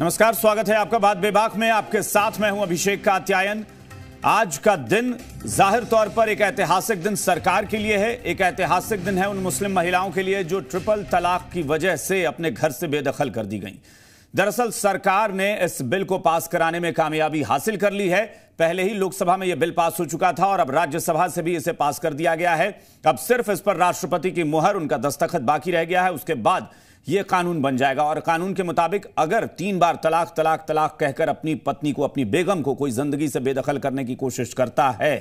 नमस्कार स्वागत है आपका बात बेबाक में आपके साथ मैं हूं अभिषेक कात्यायन आज का दिन जाहिर तौर पर एक ऐतिहासिक दिन सरकार के लिए है एक ऐतिहासिक दिन है उन मुस्लिम महिलाओं के लिए जो ट्रिपल तलाक की वजह से अपने घर से बेदखल कर दी गई दरअसल सरकार ने इस बिल को पास कराने में कामयाबी हासिल कर ली है पहले ही लोकसभा में यह बिल पास हो चुका था और अब राज्यसभा से भी इसे पास कर दिया गया है अब सिर्फ इस पर राष्ट्रपति की मुहर उनका दस्तखत बाकी रह गया है उसके बाद ये कानून बन जाएगा और कानून के मुताबिक अगर तीन बार तलाक तलाक तलाक कहकर अपनी पत्नी को अपनी बेगम को कोई जिंदगी से बेदखल करने की कोशिश करता है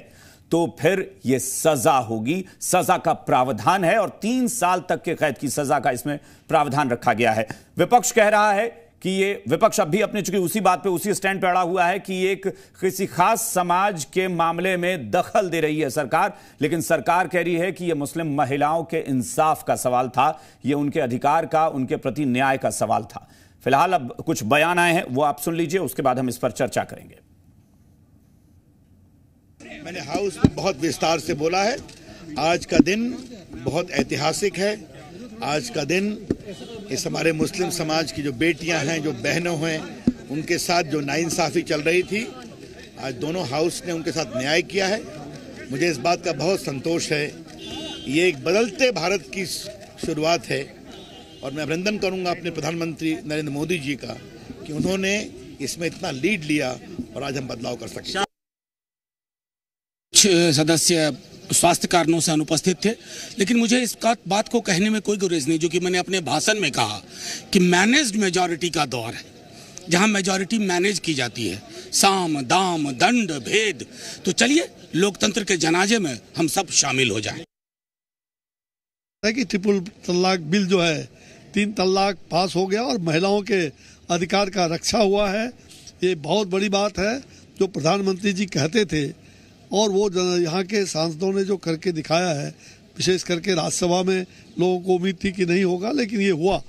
तो फिर यह सजा होगी सजा का प्रावधान है और तीन साल तक के कैद की सजा का इसमें प्रावधान रखा गया है विपक्ष कह रहा है कि ये विपक्ष अब भी अपने चूंकि उसी बात पे उसी स्टैंड पे अड़ा हुआ है कि एक किसी खास समाज के मामले में दखल दे रही है सरकार लेकिन सरकार कह रही है कि ये मुस्लिम महिलाओं के इंसाफ का सवाल था ये उनके अधिकार का उनके प्रति न्याय का सवाल था फिलहाल अब कुछ बयान आए हैं वो आप सुन लीजिए उसके बाद हम इस पर चर्चा करेंगे मैंने हाउस में बहुत विस्तार से बोला है आज का दिन बहुत ऐतिहासिक है आज का दिन इस हमारे मुस्लिम समाज की जो बेटियां हैं जो बहनों हैं उनके साथ जो नाइंसाफ़ी चल रही थी आज दोनों हाउस ने उनके साथ न्याय किया है मुझे इस बात का बहुत संतोष है ये एक बदलते भारत की शुरुआत है और मैं अभिनंदन करूंगा अपने प्रधानमंत्री नरेंद्र मोदी जी का कि उन्होंने इसमें इतना लीड लिया और आज हम बदलाव कर सकते सदस्य स्वास्थ्य कारणों से अनुपस्थित थे लेकिन मुझे इस बात को कहने में कोई गुरेज नहीं जो कि मैंने अपने भाषण में कहा कि मैनेज्ड मेजॉरिटी का दौर है जहां मेजॉरिटी मैनेज की जाती है साम दाम दंड भेद तो चलिए लोकतंत्र के जनाजे में हम सब शामिल हो जाए कि ट्रिपल तलाक बिल जो है तीन तलाक पास हो गया और महिलाओं के अधिकार का रक्षा हुआ है ये बहुत बड़ी बात है जो प्रधानमंत्री जी कहते थे और वो यहाँ के सांसदों ने जो करके दिखाया है विशेष करके राज्यसभा में लोगों को उम्मीद थी कि नहीं होगा लेकिन ये हुआ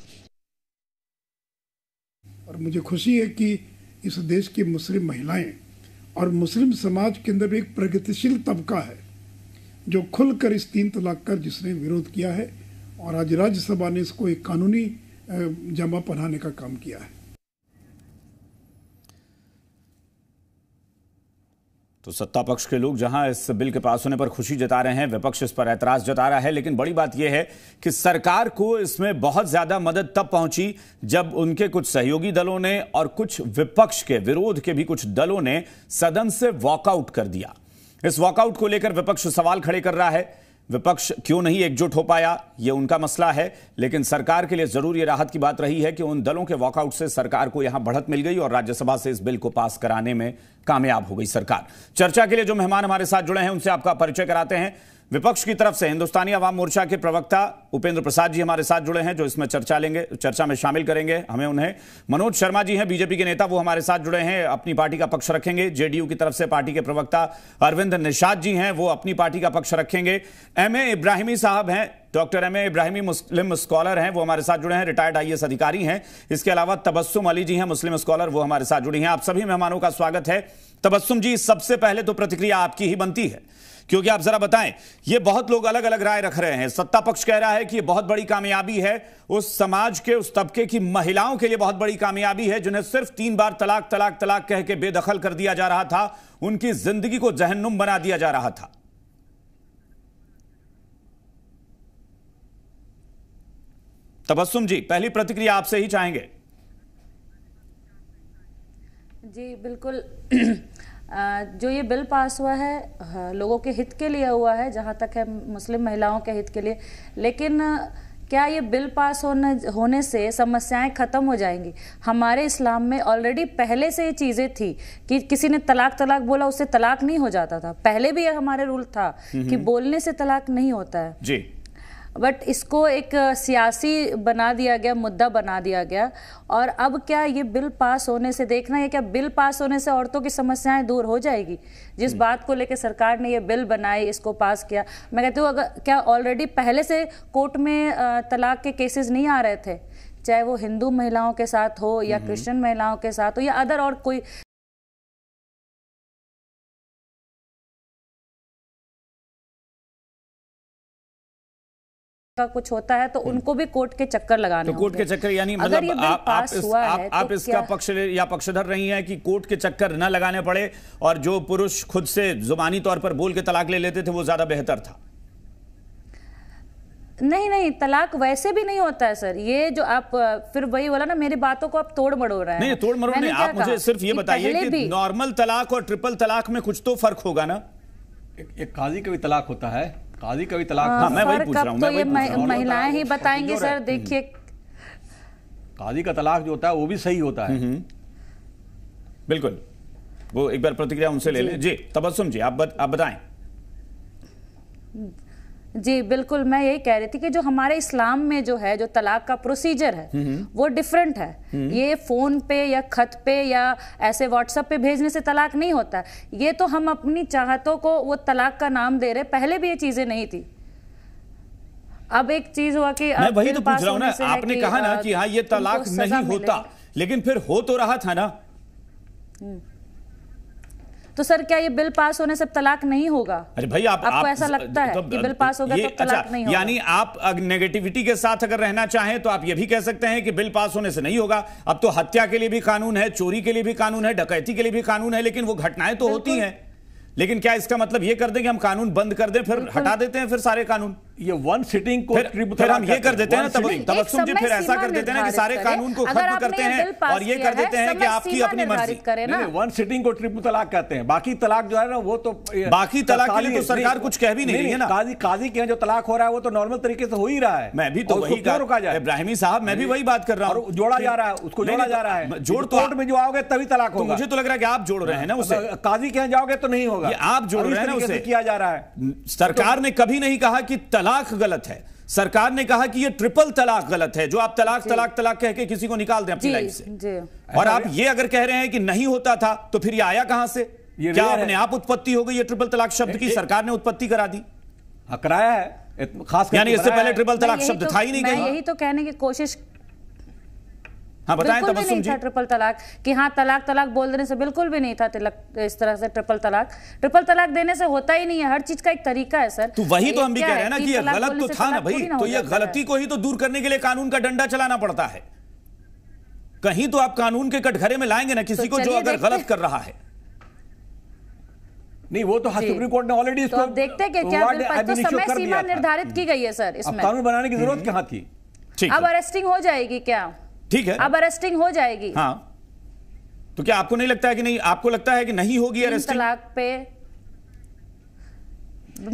और मुझे खुशी है कि इस देश की मुस्लिम महिलाएं और मुस्लिम समाज के अंदर एक प्रगतिशील तबका है जो खुलकर इस तीन तलाक का जिसने विरोध किया है और आज राज्यसभा ने इसको एक कानूनी जमा पढ़ाने का काम किया है तो सत्ता पक्ष के लोग जहां इस बिल के पास होने पर खुशी जता रहे हैं विपक्ष इस पर ऐतराज जता रहा है लेकिन बड़ी बात यह है कि सरकार को इसमें बहुत ज्यादा मदद तब पहुंची जब उनके कुछ सहयोगी दलों ने और कुछ विपक्ष के विरोध के भी कुछ दलों ने सदन से वॉकआउट कर दिया इस वॉकआउट को लेकर विपक्ष सवाल खड़े कर रहा है विपक्ष क्यों नहीं एकजुट हो पाया ये उनका मसला है लेकिन सरकार के लिए जरूर ये राहत की बात रही है कि उन दलों के वॉकआउट से सरकार को यहां बढ़त मिल गई और राज्यसभा से इस बिल को पास कराने में कामयाब हो गई सरकार चर्चा के लिए जो मेहमान हमारे साथ जुड़े हैं उनसे आपका परिचय कराते हैं विपक्ष की तरफ से हिंदुस्तानी अवाम मोर्चा के प्रवक्ता उपेंद्र प्रसाद जी हमारे साथ जुड़े हैं जो इसमें चर्चा लेंगे चर्चा में शामिल करेंगे हमें उन्हें मनोज शर्मा जी हैं बीजेपी के नेता वो हमारे साथ जुड़े हैं अपनी पार्टी का पक्ष रखेंगे जेडीयू की तरफ से पार्टी के प्रवक्ता अरविंद निषाद जी हैं वो अपनी पार्टी का पक्ष रखेंगे एम ए इब्राहिमी साहब हैं doctor M A Ibrahimi Muslim scholar हैं वो हमारे साथ जुड़े हैं रिटायर्ड आई अधिकारी हैं इसके अलावा तबस्सुम अली जी हैं मुस्लिम स्कॉलर वो हमारे साथ जुड़ी हैं आप सभी मेहमानों का स्वागत है तबस्सुम जी सबसे पहले तो प्रतिक्रिया आपकी ही बनती है क्योंकि आप जरा बताएं ये बहुत लोग अलग अलग राय रख रहे हैं सत्ता पक्ष कह रहा है कि ये बहुत बड़ी कामयाबी है उस समाज के उस तबके की महिलाओं के लिए बहुत बड़ी कामयाबी है जिन्हें सिर्फ तीन बार तलाक तलाक तलाक कह के बेदखल कर दिया जा रहा था उनकी जिंदगी को जहन्नुम बना दिया जा रहा था तबस्सुम जी पहली प्रतिक्रिया आपसे ही चाहेंगे जी बिल्कुल जो ये बिल पास हुआ है लोगों के हित के लिए हुआ है जहाँ तक है मुस्लिम महिलाओं के हित के लिए लेकिन क्या ये बिल पास होने होने से समस्याएं ख़त्म हो जाएंगी हमारे इस्लाम में ऑलरेडी पहले से ये चीज़ें थी कि किसी ने तलाक तलाक बोला उससे तलाक नहीं हो जाता था पहले भी ये हमारे रूल था हम्म, कि हम्म। बोलने से तलाक नहीं होता है जी बट इसको एक सियासी बना दिया गया मुद्दा बना दिया गया और अब क्या ये बिल पास होने से देखना है क्या बिल पास होने से औरतों की समस्याएं दूर हो जाएगी जिस हम्म। बात को लेकर सरकार ने ये बिल बनाई इसको पास किया मैं कहती हूँ अगर क्या ऑलरेडी पहले से कोर्ट में तलाक के केसेस नहीं आ रहे थे चाहे वो हिंदू महिलाओं के साथ हो या हम्म। क्रिश्चियन महिलाओं के साथ हो या अदर और कोई का कुछ होता है तो हम्म। उनको भी कोर्ट के चक्कर लगाने तो कोर्ट के चक्कर यानी मतलब आप आप, इस, हुआ आप, है, तो आप तो इसका पक्ष या पक्षधर रही हैं कि कोर्ट के चक्कर न लगाने पड़े और जो पुरुष खुद से जुबानी तौर पर बोल के तलाक ले लेते थे वो ज्यादा बेहतर था नहीं नहीं तलाक वैसे भी नहीं होता है सर ये जो आप फिर वही बोला ना मेरी बातों को आप तोड़ मड़ो रहे हैं नहीं तोड़ मड़ो नहीं आप मुझे सिर्फ ये बताइए कि नॉर्मल तलाक और ट्रिपल तलाक में कुछ तो फर्क होगा ना एक काजी का भी तलाक होता है काजी कभी तलाक हाँ, हाँ, मैं वही पूछ रहा हूँ तो महिलाएं ही बताएंगे सर देखिए काजी का तलाक जो होता है वो भी सही होता है हम्म, हम्म। बिल्कुल वो एक बार प्रतिक्रिया उनसे ले लें जी तबस्सुम जी आप आप बताएं जी बिल्कुल मैं यही कह रही थी कि जो हमारे इस्लाम में जो है जो तलाक का प्रोसीजर है हम्म, हम्म। वो डिफरेंट है हम्म। ये फ़ोन पे या खत पे या ऐसे व्हाट्सअप पे भेजने से तलाक नहीं होता ये तो हम अपनी चाहतों को वो तलाक का नाम दे रहे पहले भी ये चीज़ें नहीं थी अब एक चीज़ हुआ कि मैं वही तो पूछ रहा ना आपने कहा ना कि हाँ ये तलाक नहीं होता लेकिन फिर हो तो रहा था ना तो सर क्या ये बिल पास होने से तलाक नहीं होगा अरे भाई आप, आपको आप, ऐसा लगता है तो, कि बिल पास होगा तो तलाक अच्छा, नहीं होगा यानी आप नेगेटिविटी के साथ अगर रहना चाहें तो आप ये भी कह सकते हैं कि बिल पास होने से नहीं होगा अब तो हत्या के लिए भी कानून है चोरी के लिए भी कानून है डकैती के लिए भी कानून है लेकिन वो घटनाएं तो होती है लेकिन क्या इसका मतलब ये कर दें कि हम कानून बंद कर दें फिर हटा देते हैं फिर सारे कानून ये वन सिटिंग को फिर, फिर हम ये कर देते हैं ना तबसुम जी फिर ऐसा कर देते हैं कि सारे कानून को खत्म करते हैं और ये कर देते हैं कि आपकी अपनी मर्जी वन सिटिंग को ट्रिपल तलाक कहते हैं बाकी तलाक जो है ना वो तो बाकी तलाक के लिए तो सरकार कुछ कह भी नहीं है ना काजी काजी के जो तलाक हो रहा है वो तो नॉर्मल तरीके से हो ही रहा है मैं भी तो वही रोका जाए इब्राहिमी साहब मैं भी वही बात कर रहा हूँ जोड़ा जा रहा है उसको जोड़ा जा रहा है जोड़ तोड़ में जो आओगे तभी तलाक तो होगा मुझे तो लग रहा है कि आप जोड़ रहे हैं ना उसे काजी के जाओगे तो नहीं होगा आप जोड़ रहे हैं उसे किया जा रहा है सरकार तो ने कभी नहीं कहा कि तलाक गलत है सरकार ने कहा कि ये ट्रिपल तलाक गलत है जो आप तलाक तलाक तलाक कह के किसी को निकाल दें अपनी लाइफ से और आप ये अगर कह रहे हैं कि नहीं होता था तो फिर ये आया कहां से ये क्या अपने आप उत्पत्ति हो गई ये ट्रिपल तलाक शब्द की सरकार ने उत्पत्ति करा दी हाँ, कराया है खास यानी इससे पहले ट्रिपल तलाक शब्द तो था ही नहीं यही तो कहने की कोशिश हाँ बताएं नहीं था ट्रिपल तलाक कि हाँ तलाक तलाक बोल देने से बिल्कुल भी नहीं था तिलक इस तरह से ट्रिपल तलाक ट्रिपल तलाक देने से होता ही नहीं है हर चीज का एक तरीका है सर तो वही तो हम भी कह रहे हैं ना कि ये गलत तो था ना भाई तो ये गलती को ही तो दूर करने के लिए कानून का डंडा चलाना पड़ता है कहीं तो आप कानून के कटघरे में लाएंगे ना तो किसी को जो अगर गलत कर रहा है नहीं वो तो हाँ, सुप्रीम कोर्ट ने ऑलरेडी तो इसको देखते हैं क्या तो समय सीमा निर्धारित की गई है सर इसमें कानून बनाने की जरूरत हम्म। कहाँ थी अब अरेस्टिंग हो जाएगी क्या ठीक है अब अरेस्टिंग हो जाएगी हाँ तो क्या आपको नहीं लगता है कि नहीं आपको लगता है कि नहीं होगी अरेस्टिंग तलाक पे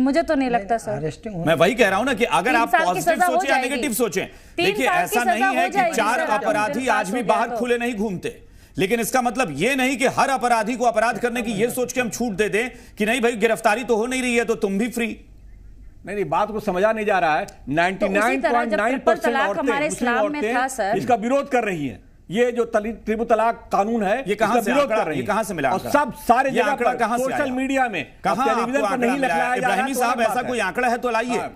मुझे तो नहीं लगता सर मैं वही कह रहा हूं ना कि अगर आप पॉजिटिव सोचें या नेगेटिव सोचें देखिए ऐसा नहीं है कि चार अपराधी आज भी बाहर तो। खुले नहीं घूमते लेकिन इसका मतलब यह नहीं कि हर अपराधी को अपराध करने की यह सोच के हम छूट दे दें कि नहीं भाई गिरफ्तारी तो हो नहीं रही है तो तुम भी फ्री नहीं नहीं बात को समझा नहीं जा रहा है 99.9 तो परसेंट औरतें इसका विरोध कर रही हैं ये जो त्रिपु तलाक कानून है ये कहां से विरोध कर रही है कहां से मिला और सब सारे जगह पर सोशल मीडिया में कहा टेलीविजन पर नहीं लग रहा है तो साहब ऐसा कोई आंकड़ा है तो लाइए हाँ।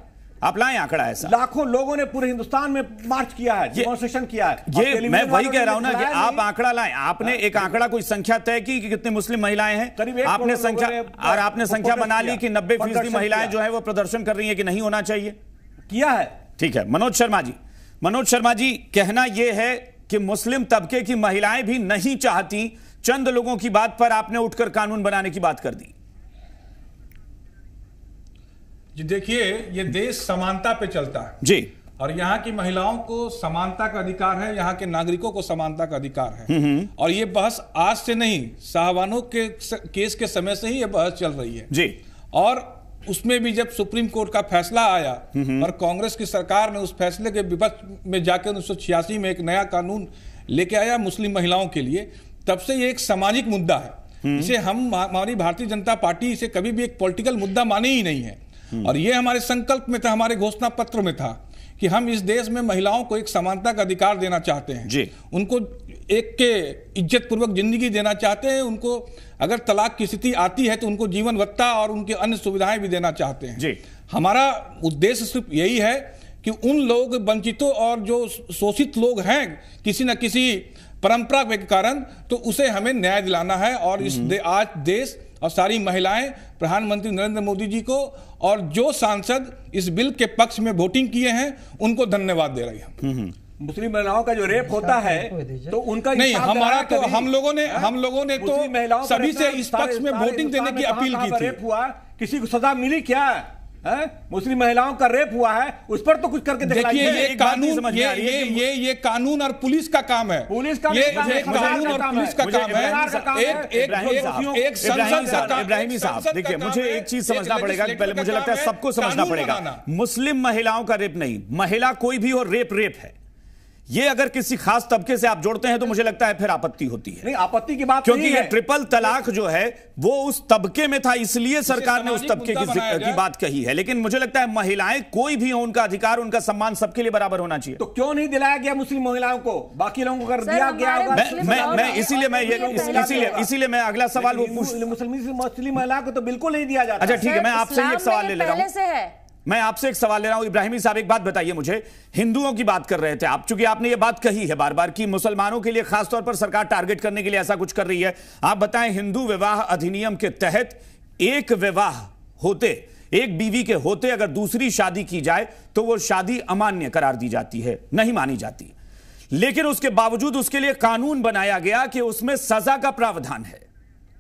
आप लाए आंकड़ा ऐसा लाखों लोगों ने पूरे हिंदुस्तान में मार्च किया है डेमोन्स्ट्रेशन किया है ये मैं वही कह रहा हूँ ना कि आप आंकड़ा लाए आपने हाँ। एक आंकड़ा कोई संख्या तय की कि कितनी मुस्लिम महिलाएं हैं आपने संख्या और आपने संख्या बना ली कि नब्बे फीसदी महिलाएं जो है वो प्रदर्शन कर रही है कि नहीं होना चाहिए किया है ठीक है मनोज शर्मा जी मनोज शर्मा जी कहना यह है कि मुस्लिम तबके की महिलाएं भी नहीं चाहती चंद लोगों की बात पर आपने उठकर कानून बनाने की बात कर दी जी देखिए ये देश समानता पे चलता है जी और यहाँ की महिलाओं को समानता का अधिकार है यहाँ के नागरिकों को समानता का अधिकार है हम्म, हम्म। और ये बहस आज से नहीं शाहवानों के केस के समय से ही ये बहस चल रही है जी और उसमें भी जब सुप्रीम कोर्ट का फैसला आया हम्म, और कांग्रेस की सरकार ने उस फैसले के विपक्ष में जाकर उन्नीस में एक नया कानून लेके आया मुस्लिम महिलाओं के लिए तब से ये एक सामाजिक मुद्दा है इसे हम हमारी भारतीय जनता पार्टी इसे कभी भी एक पॉलिटिकल मुद्दा माने ही नहीं है हम्म। और ये हमारे संकल्प में था हमारे घोषणा पत्र में था कि हम इस देश में महिलाओं को एक समानता का अधिकार देना चाहते हैं जी उनको एक के इज्जत पूर्वक जिंदगी देना चाहते हैं उनको अगर तलाक की स्थिति आती है तो उनको जीवन भत्ता और उनके अन्य सुविधाएं भी देना चाहते हैं जी हमारा उद्देश्य सिर्फ यही है कि उन लोग वंचितों और जो शोषित लोग हैं किसी न किसी परंपरा के कारण तो उसे हमें न्याय दिलाना है और इस हम्म। दे, आज देश और सारी महिलाएं प्रधानमंत्री नरेंद्र मोदी जी को और जो सांसद इस बिल के पक्ष में वोटिंग किए हैं उनको धन्यवाद दे रही है हम्म, हम्म। मुस्लिम महिलाओं का जो रेप होता है तो उनका नहीं हमारा तो हम लोगों ने हाँ? हम लोगों ने तो सभी से इस पक्ष में वोटिंग देने की अपील की थी रेप हुआ किसी को सजा मिली क्या है? मुस्लिम महिलाओं का रेप हुआ है उस पर तो कुछ करके देखिए ये, कानून ये ये ये ये कानून और पुलिस का काम है पुलिस का ये कानून और पुलिस का काम है एक एक एक संसद का इब्राहिमी साहब देखिए मुझे एक चीज समझना पड़ेगा पहले मुझे लगता है सबको समझना पड़ेगा मुस्लिम महिलाओं का रेप नहीं महिला कोई भी और रेप रेप है ये अगर किसी खास तबके से आप जोड़ते हैं तो मुझे लगता है फिर आपत्ति होती है नहीं आपत्ति की बात तो क्योंकि ये ट्रिपल तलाक जो है वो उस तबके में था इसलिए सरकार ने उस तबके की, की बात कही है लेकिन मुझे लगता है महिलाएं कोई भी हो उनका अधिकार उनका सम्मान सबके लिए बराबर होना चाहिए तो क्यों नहीं दिलाया गया मुस्लिम महिलाओं को बाकी लोगों को कर तो दिया गया मैं इसीलिए मैं इसीलिए इसीलिए मैं अगला सवाल मुस्लिम महिलाओं को तो बिल्कुल नहीं दिया जाता अच्छा ठीक है मैं आपसे एक सवाल ले ले मैं आपसे एक सवाल ले रहा हूं इब्राहिमी साहब एक बात बताइए मुझे हिंदुओं की बात कर रहे थे आप चूंकि आपने ये बात कही है बार बार कि मुसलमानों के लिए खासतौर पर सरकार टारगेट करने के लिए ऐसा कुछ कर रही है आप बताएं हिंदू विवाह अधिनियम के तहत एक विवाह होते एक बीवी के होते अगर दूसरी शादी की जाए तो वो शादी अमान्य करार दी जाती है नहीं मानी जाती लेकिन उसके बावजूद उसके लिए कानून बनाया गया कि उसमें सजा का प्रावधान है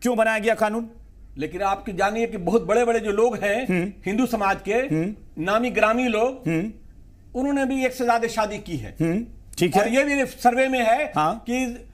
क्यों बनाया गया कानून लेकिन आपके जानिए कि बहुत बड़े बड़े जो लोग हैं हम्म। हिंदू समाज के हम्म। नामी ग्रामी लोग हम्म। उन्होंने भी एक से ज्यादा शादी की है ठीक है ये भी सर्वे में है हाँ? कि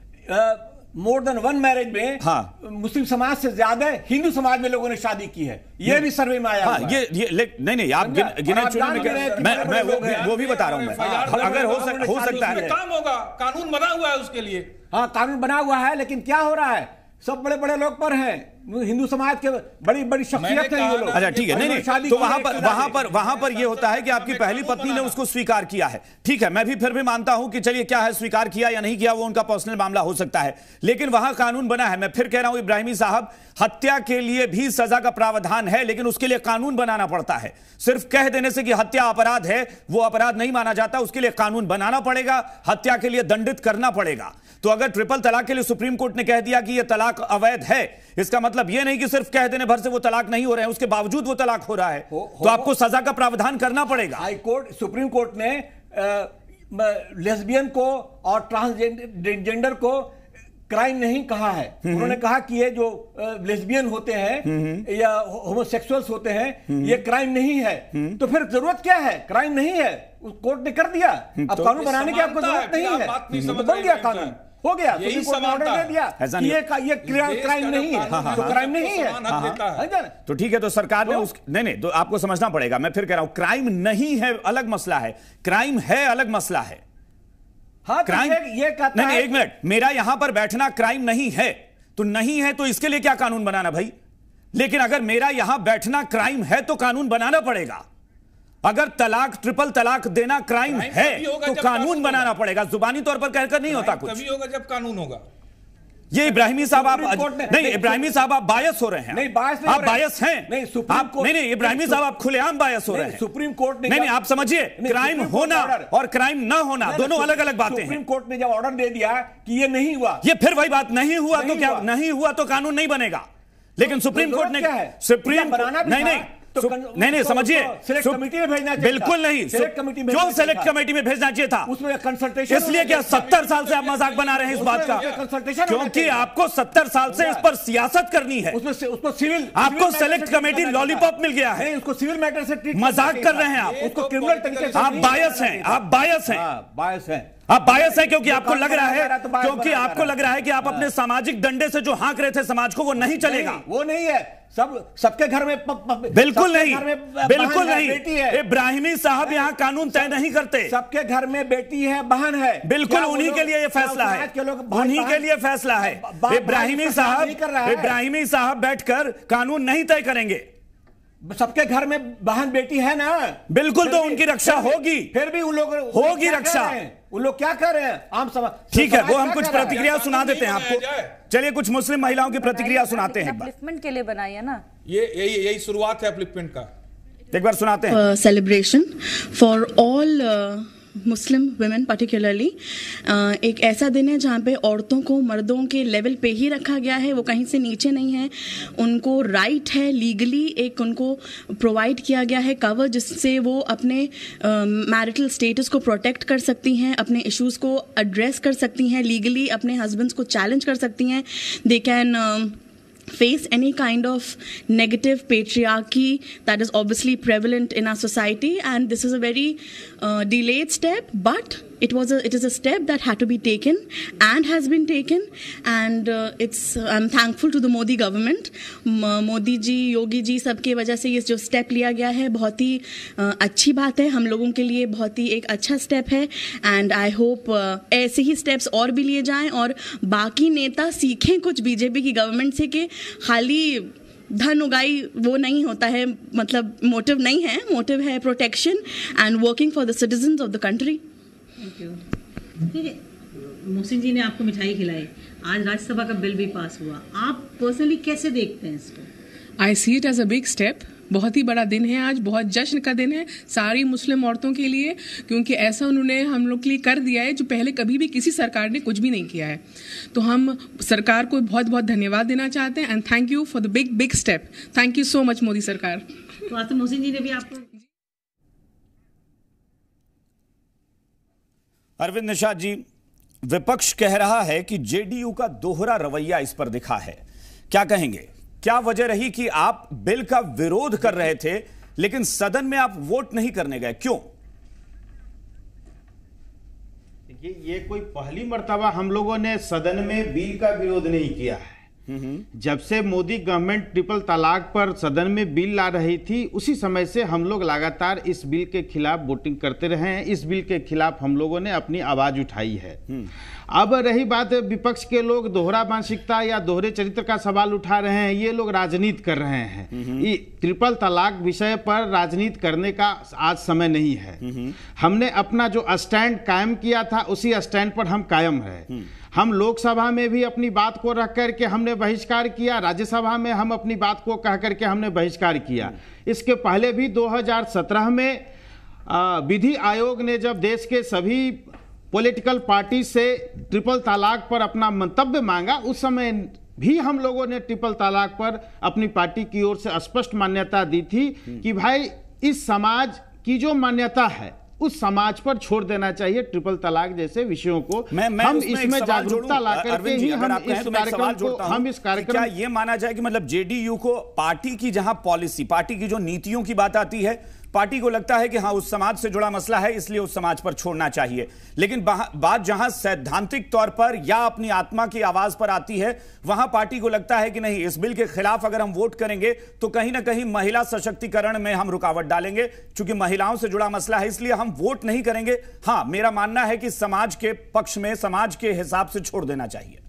मोर देन वन मैरिज में हाँ? मुस्लिम समाज से ज्यादा हिंदू समाज में लोगों ने शादी की है ये भी सर्वे में आया हाँ, ये ये नहीं नहीं आप गिने चुने में मैं मैं वो, वो भी बता रहा हूँ हाँ, अगर हो हो सकता है काम होगा कानून बना हुआ है उसके लिए हाँ कानून बना हुआ है लेकिन क्या हो रहा है सब बड़े बड़े लोग पर हैं हिंदू समाज के बड़ी बड़ी शख्सियत है अच्छा ठीक है नहीं नहीं तो वहां पर वहां पर वहां पर यह होता है कि आपकी पहली पत्नी ने उसको स्वीकार किया है ठीक है मैं भी फिर भी मानता हूं कि चलिए क्या है स्वीकार किया या नहीं किया वो उनका पर्सनल मामला हो सकता है लेकिन वहां कानून बना है मैं फिर कह रहा हूं इब्राहिमी साहब हत्या के लिए भी सजा का प्रावधान है लेकिन उसके लिए कानून बनाना पड़ता है सिर्फ कह देने से कि हत्या अपराध है वो अपराध नहीं माना जाता उसके लिए कानून बनाना पड़ेगा हत्या के लिए दंडित करना पड़ेगा तो अगर ट्रिपल तलाक के लिए सुप्रीम कोर्ट ने कह दिया कि यह तलाक अवैध है इसका मतलब यह नहीं कि सिर्फ कह देने भर से वो तलाक नहीं हो रहे हैं उसके बावजूद वो तलाक हो रहा है हो, तो हो, तो आपको सजा का प्रावधान करना पड़ेगा हाईकोर्ट सुप्रीम कोर्ट ने लेस्बियन को और ट्रांसजेंडर को क्राइम नहीं कहा है उन्होंने कहा कि ये जो लेस्बियन होते हैं या होमोसेक्सुअल्स होते हैं ये क्राइम नहीं है हम्म। तो फिर जरूरत क्या है क्राइम नहीं है कोर्ट ने कर दिया हम्म, अब तो कानून बनाने की आपको जरूरत नहीं है हम्म, तो बन गया कानून हो गया यही समानता दे दिया ऐसा नहीं ये, ये क्राइम नहीं है तो क्राइम नहीं है हाँ, हाँ, हाँ। तो ठीक है तो सरकार ने तो- उस नहीं नहीं तो आपको समझना पड़ेगा मैं फिर कह रहा हूं क्राइम नहीं है अलग मसला है क्राइम है अलग मसला है हाँ क्राइम तो ये कहता नहीं, नहीं एक मिनट मेरा यहां पर बैठना क्राइम नहीं है तो नहीं है तो इसके लिए क्या कानून बनाना भाई लेकिन अगर मेरा यहां बैठना क्राइम है तो कानून बनाना पड़ेगा अगर तलाक ट्रिपल तलाक देना क्राइम, क्राइम है तो कानून बनाना पड़ेगा जुबानी तौर पर कहकर नहीं होता कुछ होगा जब कानून होगा ये इब्राहिमी साहब आप नहीं इब्राहिमी साहब आप बायस हो रहे हैं नहीं बायस आप बायस हैं नहीं सुप्रीम आप, कोर्ट नहीं नहीं इब्राहिमी साहब आप खुलेआम बायस हो रहे हैं सुप्रीम कोर्ट ने नहीं नहीं आप समझिए क्राइम होना और क्राइम ना होना दोनों अलग अलग बातें हैं सुप्रीम कोर्ट ने जब ऑर्डर दे दिया कि ये नहीं हुआ ये फिर वही बात नहीं हुआ तो क्या नहीं हुआ तो कानून नहीं बनेगा लेकिन सुप्रीम तो- तो कोर्ट ने सुप्रीम नहीं नहीं तो नहीं नहीं समझिए कमेटी में भेजना बिल्कुल नहीं सिलेक्ट कमेटी में क्यों सिलेक्ट कमेटी में भेजना चाहिए था उसमें कंसल्टेशन इसलिए क्या सत्तर साल से आप मजाक बना रहे हैं इस बात का कंसल्टेशन क्योंकि आपको सत्तर साल से इस पर सियासत करनी है उसमें उसको सिविल आपको सिलेक्ट कमेटी लॉलीपॉप मिल गया है उसको सिविल मैटर से मजाक कर रहे हैं आप उसको क्रिमिनल तरीके आप बायस हैं आप बायस हैं बायस हाँ, हैं आप बायस है क्योंकि आपको लग रहा है तो क्योंकि आपको लग रहा है कि आप हाँ। अपने सामाजिक डंडे से जो हाँक रहे थे समाज को वो नहीं चलेगा वो नहीं है सब सबके घर में प, प, बिल्कुल नहीं बिल्कुल नहीं इब्राहिमी साहब यहाँ कानून तय नहीं करते सबके घर में बेटी है बहन है बिल्कुल उन्हीं के लिए ये फैसला है उन्हीं के लिए फैसला है इब्राहिमी साहब इब्राहिमी साहब बैठकर कानून नहीं तय करेंगे सबके घर में बहन बेटी है ना बिल्कुल तो उनकी रक्षा होगी फिर भी उन लोग होगी रक्षा उन लोग क्या कर रहे हैं आम सभा ठीक है वो हम कुछ प्रतिक्रिया सुना तो देते हैं आपको चलिए कुछ मुस्लिम महिलाओं की प्रतिक्रिया सुनाते हैं अपलिफ्टमेंट के लिए बनाई है ना ये यही यही शुरुआत है अपलिफ्टमेंट का एक बार सुनाते हैं celebration for all Muslim women particularly एक ऐसा दिन है जहाँ पे औरतों को मर्दों के लेवल पे ही रखा गया है वो कहीं से नीचे नहीं है उनको राइट है लीगली एक उनको प्रोवाइड किया गया है कवर जिससे वो अपने मैरिटल uh, स्टेटस को प्रोटेक्ट कर सकती हैं अपने इश्यूज़ को एड्रेस कर सकती हैं लीगली अपने हस्बैंड्स को चैलेंज कर सकती हैं they can face any kind of negative patriarchy that is obviously prevalent in our society and this is a very uh, delayed step but it was a it is a step that had to be taken and has been taken and uh, it's uh, I'm thankful to the Modi government M- modi ji yogi ji sabke wajah se ye jo step liya gaya hai bahut hi uh, achhi baat hai hum logon ke liye bahut hi ek acha step hai and i hope uh, aise hi steps aur bhi liye jaye aur baki neta seekhe kuch bjp ki government se ke uh, खाली धन उगाई वो नहीं होता है मतलब motive नहीं है मोटिव है protection and working for the citizen of the country Mohsin ji ने आपको मिठाई खिलाई आज राज्यसभा का बिल भी पास हुआ आप पर्सनली कैसे देखते हैं इसको I see it as a big step बहुत ही बड़ा दिन है आज बहुत जश्न का दिन है सारी मुस्लिम औरतों के लिए क्योंकि ऐसा उन्होंने हम लोग के लिए कर दिया है जो पहले कभी भी किसी सरकार ने कुछ भी नहीं किया है तो हम सरकार को बहुत बहुत धन्यवाद देना चाहते हैं and thank you for the big big step thank you so much Modi सरकार तो मोहसिन जी ने भी आपको अरविंद निषाद जी विपक्ष कह रहा है कि जेडीयू का दोहरा रवैया इस पर दिखा है क्या कहेंगे क्या वजह रही कि आप बिल का विरोध कर रहे थे लेकिन सदन में आप वोट नहीं करने गए क्यों देखिए ये कोई पहली मर्तबा हम लोगों ने सदन में बिल का विरोध नहीं किया है जब से मोदी गवर्नमेंट ट्रिपल तलाक पर सदन में बिल ला रही थी उसी समय से हम लोग लगातार इस बिल के खिलाफ वोटिंग करते रहे हैं इस बिल के खिलाफ हम लोगों ने अपनी आवाज उठाई है हम्म। अब रही बात विपक्ष के लोग दोहरा मानसिकता या दोहरे चरित्र का सवाल उठा रहे हैं ये लोग राजनीति कर रहे हैं हम्म। ट्रिपल तलाक विषय पर राजनीति करने का आज समय नहीं है हम्म। हमने अपना जो स्टैंड कायम किया था उसी स्टैंड पर हम कायम है हम लोकसभा में भी अपनी बात को रख करके हमने बहिष्कार किया राज्यसभा में हम अपनी बात को कह करके हमने बहिष्कार किया इसके पहले भी 2017 में विधि आयोग ने जब देश के सभी पॉलिटिकल पार्टी से ट्रिपल तलाक पर अपना मंतव्य मांगा उस समय भी हम लोगों ने ट्रिपल तलाक पर अपनी पार्टी की ओर से स्पष्ट मान्यता दी थी कि भाई इस समाज की जो मान्यता है उस समाज पर छोड़ देना चाहिए ट्रिपल तलाक जैसे विषयों को मैं, मैं हम इसमें जागरूकता ला करके ही तो हम इस कार्यक्रम को हम इस कार्यक्रम ये माना जाए कि मतलब जेडीयू को पार्टी की जहां पॉलिसी पार्टी की जो नीतियों की बात आती है पार्टी को लगता है कि हाँ उस समाज से जुड़ा मसला है इसलिए उस समाज पर छोड़ना चाहिए लेकिन बात जहां सैद्धांतिक तौर पर या अपनी आत्मा की आवाज पर आती है वहां पार्टी को लगता है कि नहीं इस बिल के खिलाफ अगर हम वोट करेंगे तो कहीं ना कहीं महिला सशक्तिकरण में हम रुकावट डालेंगे चूंकि महिलाओं से जुड़ा मसला है इसलिए हम वोट नहीं करेंगे हाँ मेरा मानना है कि समाज के पक्ष में समाज के हिसाब से छोड़ देना चाहिए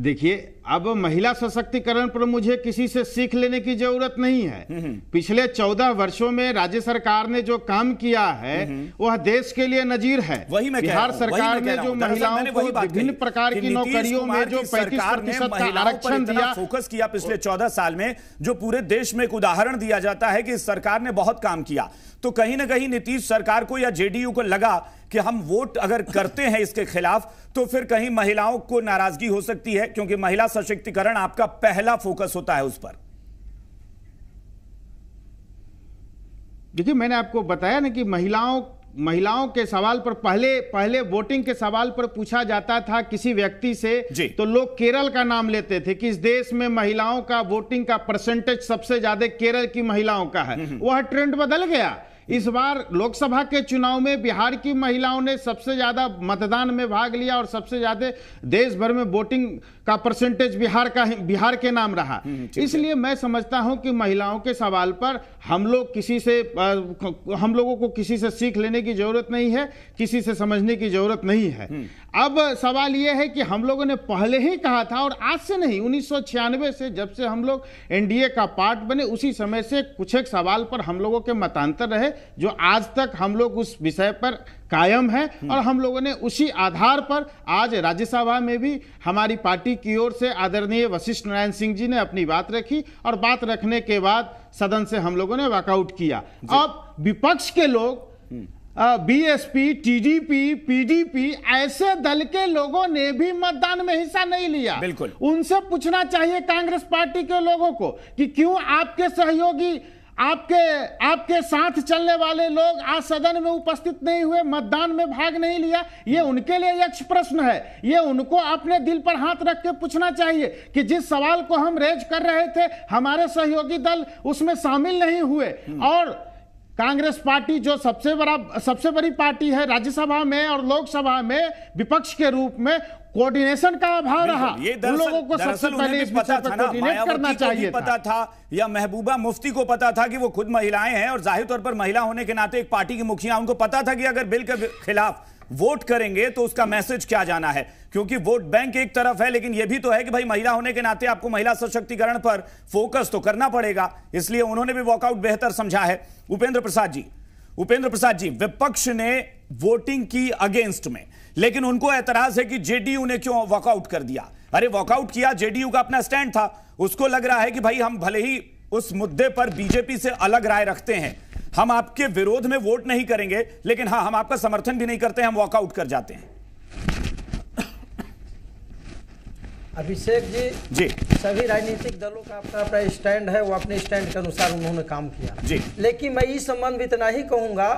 देखिए अब महिला सशक्तिकरण पर मुझे किसी से सीख लेने की जरूरत नहीं है हम्म, हम्म। पिछले चौदह वर्षों में राज्य सरकार ने जो काम किया है हम्म, वह देश के लिए नजीर है वही मैं बिहार सरकार ने जो महिलाओं को विभिन्न प्रकार की नौकरियों में जो पैंतीस आरक्षण दिया फोकस किया पिछले चौदह साल में जो पूरे देश में एक उदाहरण दिया जाता है कि इस सरकार ने बहुत काम किया तो कहीं ना कहीं नीतीश सरकार को या जेडीयू को लगा कि हम वोट अगर करते हैं इसके खिलाफ तो फिर कहीं महिलाओं को नाराजगी हो सकती है क्योंकि महिला सशक्तिकरण आपका पहला फोकस होता है उस पर देखिए मैंने आपको बताया ना कि महिलाओं महिलाओं के सवाल पर पहले पहले वोटिंग के सवाल पर पूछा जाता था किसी व्यक्ति से तो लोग केरल का नाम लेते थे कि इस देश में महिलाओं का वोटिंग का परसेंटेज सबसे ज्यादा केरल की महिलाओं का है हम्म, हम्म। वह ट्रेंड बदल गया इस बार लोकसभा के चुनाव में बिहार की महिलाओं ने सबसे ज़्यादा मतदान में भाग लिया और सबसे ज़्यादा देश भर में वोटिंग का परसेंटेज बिहार का बिहार के नाम रहा हम्म, इसलिए मैं समझता हूं कि महिलाओं के सवाल पर हम लोग किसी से हम लोगों को किसी से सीख लेने की ज़रूरत नहीं है किसी से समझने की ज़रूरत नहीं है हम्म। अब सवाल यह है कि हम लोगों ने पहले ही कहा था और आज से नहीं उन्नीस से जब से हम लोग एनडीए का पार्ट बने उसी समय से कुछ एक सवाल पर हम लोगों के मतांतर रहे जो आज तक हम लोग उस विषय पर कायम है और हम लोगों ने उसी आधार पर आज राज्यसभा में भी हमारी पार्टी की ओर से आदरणीय वशिष्ठ नारायण सिंह जी ने अपनी बात रखी और बात रखने के बाद सदन से हम लोगों ने वॉकआउट किया अब विपक्ष के लोग बीएसपी टीडीपी पीडीपी ऐसे दल के लोगों ने भी मतदान में हिस्सा नहीं लिया बिल्कुल उनसे पूछना चाहिए कांग्रेस पार्टी के लोगों को कि क्यों आपके सहयोगी आपके आपके साथ चलने वाले लोग आज सदन में उपस्थित नहीं हुए मतदान में भाग नहीं लिया ये उनके लिए यक्ष प्रश्न है ये उनको अपने दिल पर हाथ रख के पूछना चाहिए कि जिस सवाल को हम रेज कर रहे थे हमारे सहयोगी दल उसमें शामिल नहीं हुए हम्म। और कांग्रेस पार्टी जो सबसे बड़ा सबसे बड़ी पार्टी है राज्यसभा में और लोकसभा में विपक्ष के रूप में कोऑर्डिनेशन का अभाव रहा ये उन लोगों को सबसे पहले इस पता था ना करना चाहिए था। पता था या महबूबा मुफ्ती को पता था कि वो खुद महिलाएं हैं और जाहिर तौर पर महिला होने के नाते एक पार्टी की मुखिया उनको पता था कि अगर बिल के खिलाफ वोट करेंगे तो उसका मैसेज क्या जाना है क्योंकि वोट बैंक एक तरफ है लेकिन यह भी तो है कि भाई महिला होने के नाते आपको महिला सशक्तिकरण पर फोकस तो करना पड़ेगा इसलिए उन्होंने भी वॉकआउट बेहतर समझा है उपेंद्र प्रसाद जी उपेंद्र प्रसाद जी विपक्ष ने वोटिंग की अगेंस्ट में लेकिन उनको एतराज है कि जेडीयू ने क्यों वॉकआउट कर दिया अरे वॉकआउट किया जेडीयू का अपना स्टैंड था उसको लग रहा है कि भाई हम भले ही उस मुद्दे पर बीजेपी से अलग राय रखते हैं हम आपके विरोध में वोट नहीं करेंगे लेकिन हाँ हम आपका समर्थन भी नहीं करते हम वॉकआउट कर जाते हैं अभिषेक जी जी सभी राजनीतिक दलों का अपना अपना स्टैंड है वो अपने स्टैंड के अनुसार उन्होंने काम किया जी लेकिन मैं इस संबंध में इतना ही कहूंगा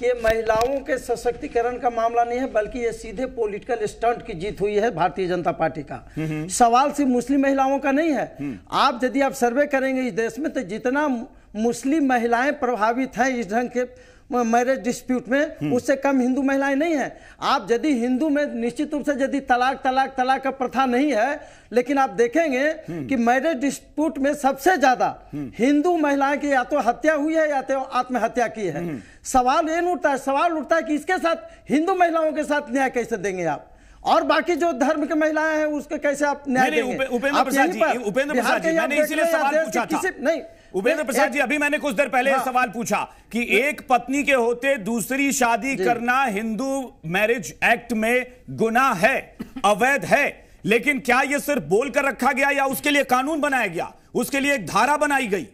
कि महिलाओं के सशक्तिकरण का मामला नहीं है बल्कि ये सीधे पॉलिटिकल स्टंट की जीत हुई है भारतीय जनता पार्टी का हम्म, हम्म। सवाल सिर्फ मुस्लिम महिलाओं का नहीं है हम्म। आप यदि आप सर्वे करेंगे इस देश में तो जितना मुस्लिम महिलाएं प्रभावित हैं इस ढंग के मैरिज डिस्प्यूट में हम्म। उससे कम हिंदू महिलाएं नहीं हैं आप यदि हिंदू में निश्चित रूप से यदि तलाक तलाक तलाक का प्रथा नहीं है लेकिन आप देखेंगे हम्म। कि मैरिज डिस्प्यूट में सबसे ज्यादा हम्म। हिंदू महिलाएं की या तो हत्या हुई है या तो आत्महत्या की है सवाल ये उठता है सवाल उठता है कि इसके साथ हिंदू महिलाओं के साथ न्याय कैसे देंगे आप और बाकी जो धर्म के महिलाएं हैं उसके कैसे आप न्याय देंगे उपेंद्र प्रसाद जी उपेंद्र प्रसाद जी मैंने इसीलिए सवाल पूछा था नहीं उपेंद्र प्रसाद जी अभी मैंने कुछ देर पहले हाँ, सवाल पूछा कि एक पत्नी के होते दूसरी शादी करना हिंदू मैरिज एक्ट में गुना है अवैध है लेकिन क्या यह सिर्फ बोलकर रखा गया या उसके लिए कानून बनाया गया उसके लिए एक धारा बनाई गई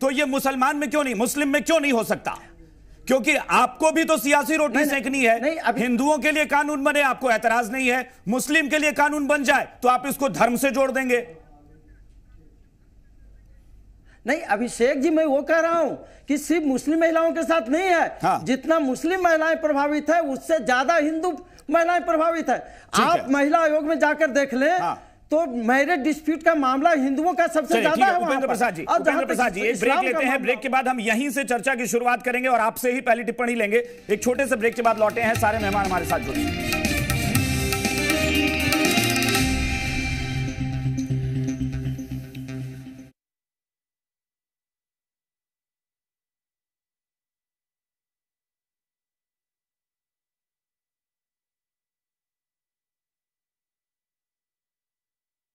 तो यह मुसलमान में क्यों नहीं मुस्लिम में क्यों नहीं हो सकता क्योंकि आपको भी तो सियासी रोटी सेकनी है हिंदुओं के लिए कानून बने आपको ऐतराज नहीं है मुस्लिम के लिए कानून बन जाए तो आप इसको धर्म से जोड़ देंगे नहीं अभिषेक जी मैं वो कह रहा हूँ कि सिर्फ मुस्लिम महिलाओं के साथ नहीं है हाँ। जितना मुस्लिम महिलाएं प्रभावित है उससे ज्यादा हिंदू महिलाएं प्रभावित है आप महिला आयोग में जाकर देख ले हाँ। तो मैरिज डिस्प्यूट का मामला हिंदुओं का सबसे ज्यादा है उपेंद्र प्रसाद जी उपेंद्र प्रसाद जी एक ब्रेक लेते हैं ब्रेक के बाद हम यहीं से चर्चा की शुरुआत करेंगे और आपसे ही पहली टिप्पणी लेंगे एक छोटे से ब्रेक के बाद लौटे हैं सारे मेहमान हमारे साथ जुड़े